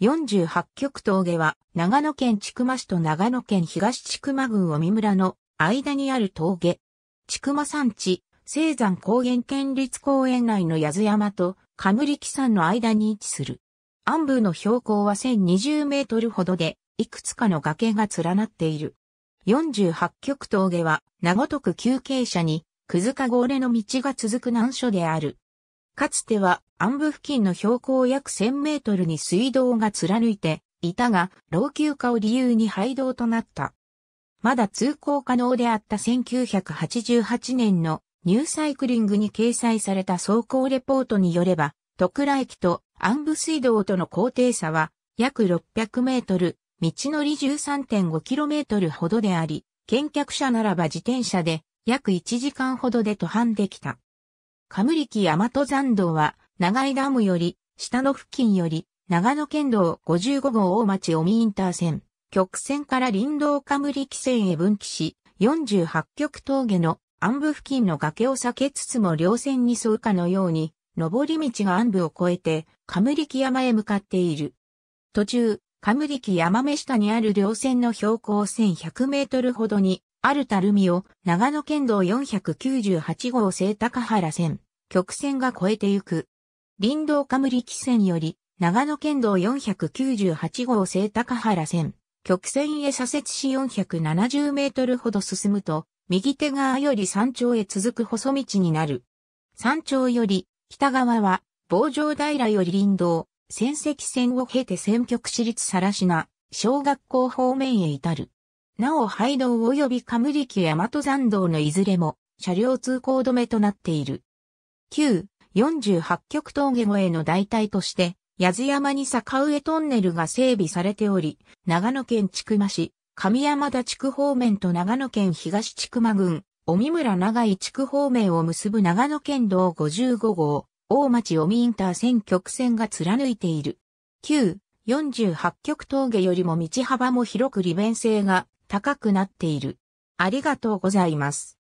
48曲峠は長野県千曲市と長野県東千曲郡尾身村の間にある峠。千曲山地、青山高原県立公園内の八頭山とカムリキ山の間に位置する。安部の標高は1020メートルほどで、いくつかの崖が連なっている。48曲峠は、名ごとく休憩者に、くずかごれの道が続く難所である。かつては暗部付近の標高約1000メートルに水道が貫いていたが、老朽化を理由に廃道となった。まだ通行可能であった1988年のニューサイクリングに掲載された走行レポートによれば、徳良駅と暗部水道との高低差は約600メートル、道のり1 3 5トルほどであり、見客者ならば自転車で約1時間ほどで途半できた。カムリキ大和山道は、長井ダムより、下の付近より、長野県道55号大町尾見インター線、曲線から林道カムリキ線へ分岐し、48曲峠の暗部付近の崖を避けつつも両線に沿うかのように、登り道が暗部を越えて、カムリキ山へ向かっている。途中、カムリキ山目下にある稜線の標高1100メートルほどに、あるたるみを長野県道498号聖高原線、曲線が越えてゆく。林道カムリ汽線より、長野県道498号聖高原線、曲線へ左折し470メートルほど進むと、右手側より山頂へ続く細道になる。山頂より、北側は、棒状平より林道、仙石線を経て選曲市立さらしな、小学校方面へ至る。なお、廃道及びカムリキ大和山道のいずれも、車両通行止めとなっている。旧48極峠越えの代替として、八津山に坂上トンネルが整備されており、長野県千曲市、上山田地区方面と長野県東千曲郡、尾見村長井地区方面を結ぶ長野県道55号、大町尾見インター線曲線が貫いている。旧48極峠よりも道幅も広く利便性が高くなっている。ありがとうございます。